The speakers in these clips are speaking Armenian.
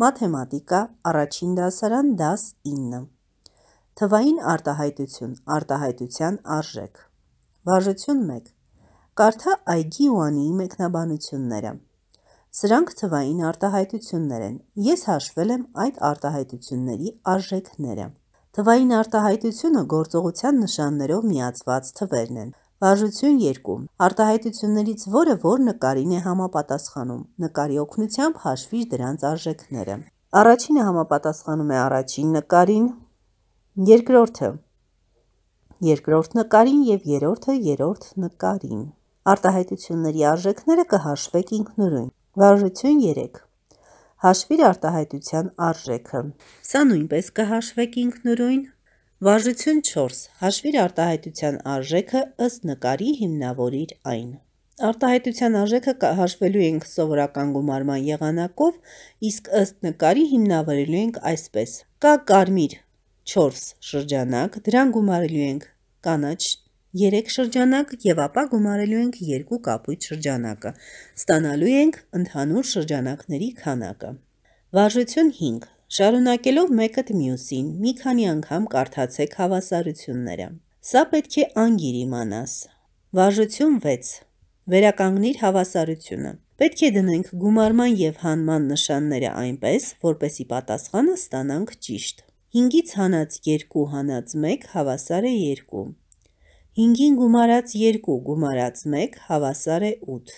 մաթեմատիկա, առաջին դասարան, դաս 9։ Թվային արտահայտություն, արտահայտության արժեք։ Վարժություն 1։ Կարդա այգի ու անիի մեկնաբանությունները։ Սրանք թվային արտահայտություններ են։ Ես հաշվել եմ այդ արտահայտությունների արժեքները։ Թվային արտահայտությունը գործողության նշաններով միացված թվերն են։ Վարժություն 2. Արտահայտություններից որը որ նկարին է համապատասխանում։ Նկարի օգնությամբ հաշվիր դրանց արժեքները։ Առաջինը համապատասխանում է առաջին նկարին, երկրորդը երկրորդ նկարին եւ երրորդը երրորդ նկարին։ Արտահայտությունների արժեքները կհաշվեք ինքնուրույն։ Վարժություն 3 Հաշվիր արտահայտության արժեքը։ Սա նույնպես կհաշվեք ինքնուրույն Վարժություն 4. Հաշվիր արտահայտության արժեքը ըստ նկարի հիմնավորիր այն։ Արտահայտության արժեքը հաշվելու ենք սովորական գումարման եղանակով, իսկ ըստ նկարի հիմնավորելու ենք այսպես. կա կարմիր 4 շրջանակ, դրան գումարելու ենք կանաչ 3 շրջանակ եւ ապա գումարելու ենք 2 կապույտ շրջանակը։ Ստանալու ենք ընդհանուր շրջանակների քանակը։ Վարժություն 5. Շարունակելով մեկը մյուսին, մի քանի անգամ կարդացեք հավասարությունները։ Սա պետք է անգիր իմանաս։ Վարժություն 6։ Վերականգնիր հավասարությունը։ Պետք է դնենք գումարման եւ հանման նշանները այնպես, որպեսի պատասխանը ստանանք ճիշտ։ 5-ից հանած 2 հանած 1 հավասար է 2։ 5-ին գումարած 2 գումարած 1 հավասար է 8։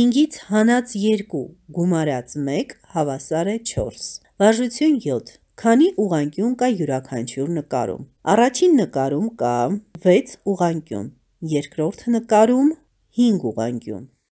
5-ից հանած 2 գումարած 1 հավասար է 4։ Վարժություն 7. Քանի ուղանկյուն կա յուրաքանչյուր նկարում։ Առաջին նկարում կա 6 ուղանկյուն, երկրորդ նկարում 5 ուղանկյուն,